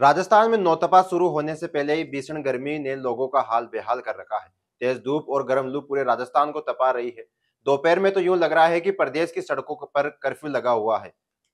राजस्थान में नौतपा शुरू होने से पहले ही भीषण गर्मी ने लोगों का हाल बेहाल कर रखा है तेज धूप और गर्म लू पूरे राजस्थान को तपा रही है दोपहर में तो यूं लग रहा है कि प्रदेश की सड़कों पर कर्फ्यू लगा हुआ है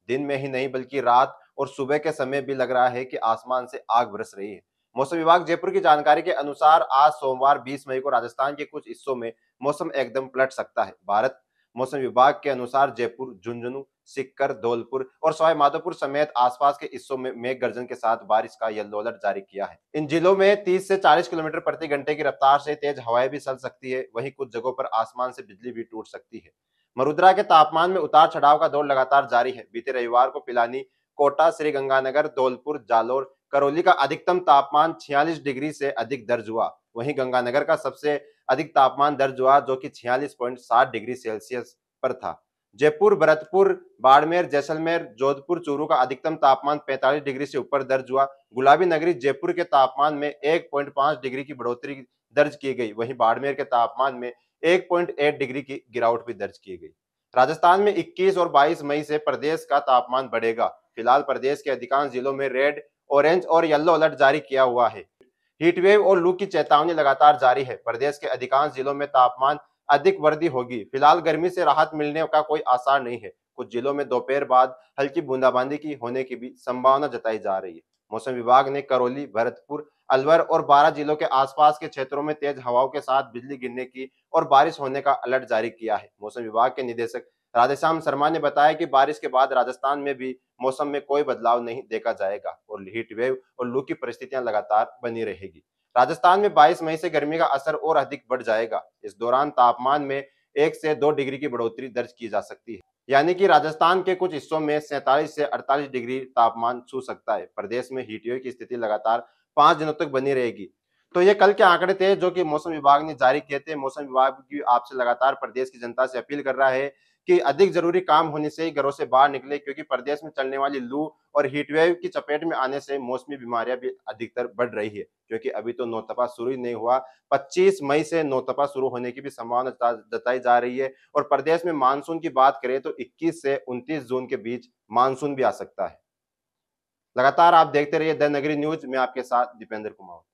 दिन में ही नहीं बल्कि रात और सुबह के समय भी लग रहा है कि आसमान से आग बरस रही है मौसम विभाग जयपुर की जानकारी के अनुसार आज सोमवार 20 मई को राजस्थान के कुछ हिस्सों में मौसम एकदम पलट सकता है भारत मौसम विभाग के अनुसार जयपुर झुंझुनू सिक्कर धौलपुर और सवाई माधोपुर समेत आसपास के हिस्सों में मेघ गर्जन के साथ बारिश का येलो अलर्ट जारी किया है इन जिलों में 30 से 40 किलोमीटर प्रति घंटे की रफ्तार से तेज हवाएं भी चल सकती है वहीं कुछ जगहों पर आसमान से बिजली भी टूट सकती है मरुद्रा के तापमान में उतार चढ़ाव का दौर लगातार जारी है बीते रविवार को पिलानी कोटा श्री गंगानगर धौलपुर जालोर करौली का अधिकतम तापमान छियालीस डिग्री से अधिक दर्ज हुआ वहीं गंगानगर का सबसे अधिक तापमान दर्ज हुआ जो कि 46.7 डिग्री सेल्सियस पर था जयपुर भरतपुर बाड़मेर जैसलमेर जोधपुर चूरू का अधिकतम तापमान 45 डिग्री से ऊपर दर्ज हुआ गुलाबी नगरी जयपुर के तापमान में 1.5 डिग्री की बढ़ोतरी दर्ज की गई वहीं बाड़मेर के तापमान में 1.8 डिग्री की गिरावट भी दर्ज की गई राजस्थान में 21 और 22 मई से प्रदेश का तापमान बढ़ेगा फिलहाल प्रदेश के अधिकांश जिलों में रेड ऑरेंज और येलो अलर्ट जारी किया हुआ है हीटवेव और लू की चेतावनी लगातार जारी है प्रदेश के अधिकांश जिलों में तापमान अधिक वृद्धि होगी फिलहाल गर्मी से राहत मिलने का कोई आसार नहीं है कुछ जिलों में दोपहर बाद हल्की बूंदाबांदी की होने की भी संभावना जताई जा रही है मौसम विभाग ने करौली भरतपुर अलवर और बारह जिलों के आसपास के क्षेत्रों में तेज हवाओं के साथ बिजली गिरने की और बारिश होने का अलर्ट जारी किया है मौसम विभाग के निदेशक राधेश्याम शर्मा ने बताया कि बारिश के बाद राजस्थान में भी मौसम में कोई बदलाव नहीं देखा जाएगा और हीट वेव और लू की परिस्थितियां लगातार बनी रहेगी राजस्थान में 22 मई से गर्मी का असर और अधिक बढ़ जाएगा इस दौरान तापमान में एक से दो डिग्री की बढ़ोतरी दर्ज की जा सकती है यानी कि राजस्थान के कुछ हिस्सों में सैतालीस से अड़तालीस डिग्री तापमान छू सकता है प्रदेश में हीटवेव की स्थिति लगातार पांच दिनों तक बनी रहेगी तो ये कल के आंकड़े थे जो कि मौसम विभाग ने जारी किए थे मौसम विभाग की आपसे लगातार प्रदेश की जनता से अपील कर रहा है कि अधिक जरूरी काम होने से ही घरों से बाहर निकले क्योंकि प्रदेश में चलने वाली लू और हीटवेव की चपेट में आने से मौसमी बीमारियां भी अधिकतर बढ़ रही है क्योंकि अभी तो नोतपा शुरू ही नहीं हुआ 25 मई से नोतपा शुरू होने की भी संभावना जताई जा रही है और प्रदेश में मानसून की बात करें तो इक्कीस से उनतीस जून के बीच मानसून भी आ सकता है लगातार आप देखते रहिए द नगरी न्यूज में आपके साथ दीपेंद्र कुमार